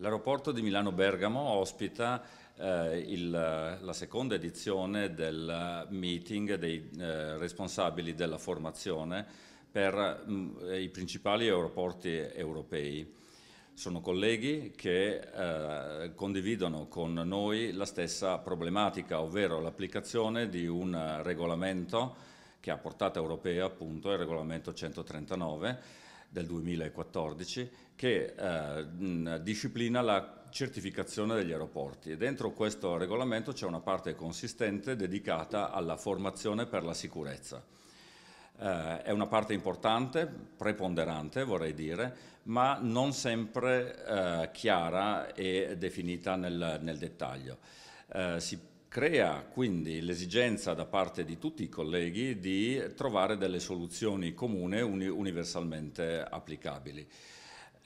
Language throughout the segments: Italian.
L'aeroporto di Milano Bergamo ospita eh, il, la seconda edizione del meeting dei eh, responsabili della formazione per mh, mm, i principali aeroporti europei. Sono colleghi che eh, condividono con noi la stessa problematica, ovvero l'applicazione di un regolamento che ha portata europea, appunto, il regolamento 139 del 2014 che eh, disciplina la certificazione degli aeroporti e dentro questo regolamento c'è una parte consistente dedicata alla formazione per la sicurezza. Eh, è una parte importante, preponderante vorrei dire, ma non sempre eh, chiara e definita nel, nel dettaglio. Eh, si Crea quindi l'esigenza da parte di tutti i colleghi di trovare delle soluzioni comune universalmente applicabili.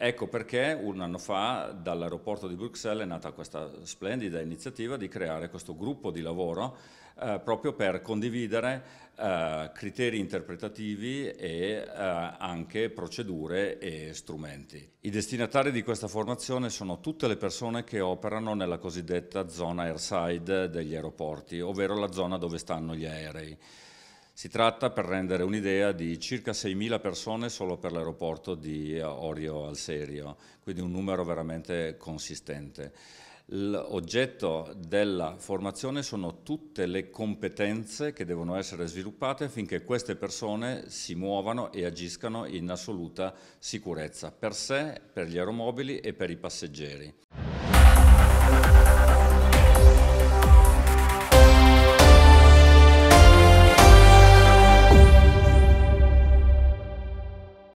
Ecco perché un anno fa dall'aeroporto di Bruxelles è nata questa splendida iniziativa di creare questo gruppo di lavoro eh, proprio per condividere eh, criteri interpretativi e eh, anche procedure e strumenti. I destinatari di questa formazione sono tutte le persone che operano nella cosiddetta zona airside degli aeroporti, ovvero la zona dove stanno gli aerei. Si tratta, per rendere un'idea, di circa 6.000 persone solo per l'aeroporto di eh, Orio al Serio, quindi un numero veramente consistente. L'oggetto della formazione sono tutte le competenze che devono essere sviluppate affinché queste persone si muovano e agiscano in assoluta sicurezza per sé, per gli aeromobili e per i passeggeri.